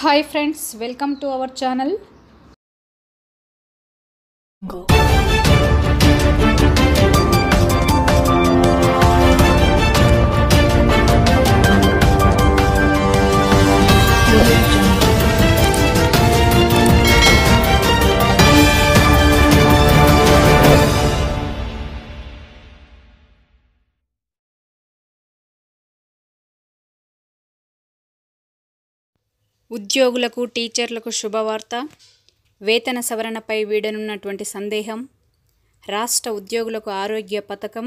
Hi friends, welcome to our channel. ఉద్యోగులకు టీచర్లకు శుభవార్త వేతన సవరణపై వీడనున్నటువంటి సందేహం రాష్ట్ర ఉద్యోగులకు ఆరోగ్య పథకం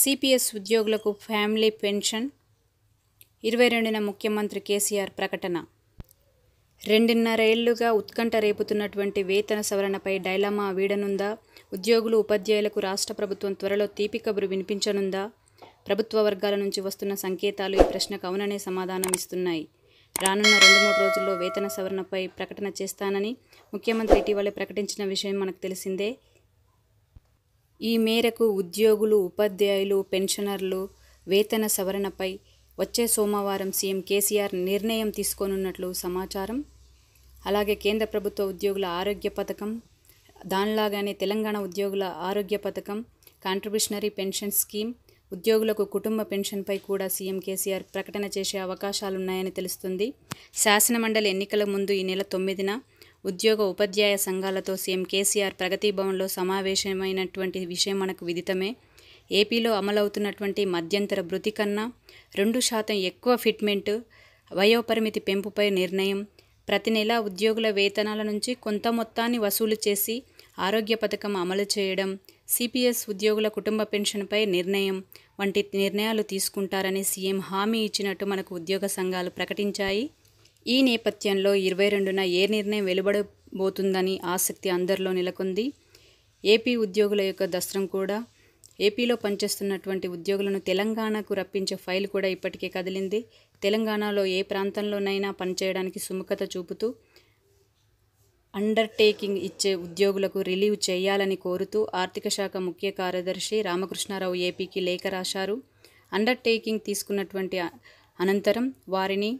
సిపిఎస్ ఉద్యోగులకు ఫ్యామిలీ పెన్షన్ ఇరవై రెండున ముఖ్యమంత్రి కేసీఆర్ ప్రకటన రెండున్నరేళ్లుగా ఉత్కంఠ రేపుతున్నటువంటి వేతన సవరణపై డైలమా వీడనుందా ఉద్యోగులు ఉపాధ్యాయులకు రాష్ట్ర ప్రభుత్వం త్వరలో తీపి కబురు వినిపించనుందా ప్రభుత్వ వర్గాల నుంచి వస్తున్న సంకేతాలు ఈ ప్రశ్నకు అవుననే సమాధానం ఇస్తున్నాయి రానున్న రెండు మూడు రోజుల్లో వేతన సవరణపై ప్రకటన చేస్తానని ముఖ్యమంత్రి ఇటీవలే ప్రకటించిన విషయం మనకు తెలిసిందే ఈ మేరకు ఉద్యోగులు ఉపాధ్యాయులు పెన్షనర్లు వేతన సవరణపై వచ్చే సోమవారం సీఎం కేసీఆర్ నిర్ణయం తీసుకోనున్నట్లు సమాచారం అలాగే కేంద్ర ప్రభుత్వ ఉద్యోగుల ఆరోగ్య పథకం దానిలాగానే తెలంగాణ ఉద్యోగుల ఆరోగ్య పథకం కాంట్రిబ్యూషనరీ పెన్షన్ స్కీమ్ ఉద్యోగులకు కుటుంబ పెన్షన్పై కూడా సీఎం కేసీఆర్ ప్రకటన చేసే అవకాశాలున్నాయని తెలుస్తుంది శాసనమండలి ఎన్నికల ముందు ఈ నెల తొమ్మిదిన ఉద్యోగ ఉపాధ్యాయ సంఘాలతో సీఎం కేసీఆర్ ప్రగతి భవన్లో సమావేశమైనటువంటి విషయం మనకు విదితమే ఏపీలో అమలవుతున్నటువంటి మధ్యంతర భృతి కన్నా రెండు శాతం ఎక్కువ ఫిట్మెంట్ వయోపరిమితి పెంపుపై నిర్ణయం ప్రతి నెల ఉద్యోగుల వేతనాల నుంచి కొంత మొత్తాన్ని వసూలు చేసి ఆరోగ్య పథకం అమలు చేయడం సిపిఎస్ ఉద్యోగుల కుటుంబ పెన్షన్పై నిర్ణయం వంటి నిర్ణయాలు తీసుకుంటారని సీఎం హామీ ఇచ్చినట్టు మనకు ఉద్యోగ సంఘాలు ప్రకటించాయి ఈ నేపథ్యంలో ఇరవై రెండున ఏ నిర్ణయం వెలువడబోతుందని ఆసక్తి అందరిలో నెలకొంది ఏపీ ఉద్యోగుల యొక్క దస్త్రం కూడా ఏపీలో పనిచేస్తున్నటువంటి ఉద్యోగులను తెలంగాణకు రప్పించే ఫైల్ కూడా ఇప్పటికే కదిలింది తెలంగాణలో ఏ ప్రాంతంలోనైనా పనిచేయడానికి సుముఖత చూపుతూ అండర్టేకింగ్ ఇచ్చే ఉద్యోగులకు రిలీవ్ చేయాలని కోరుతూ ఆర్థిక శాఖ ముఖ్య కార్యదర్శి రామకృష్ణారావు ఏపీకి లేఖ రాశారు అండర్టేకింగ్ తీసుకున్నటువంటి అనంతరం వారిని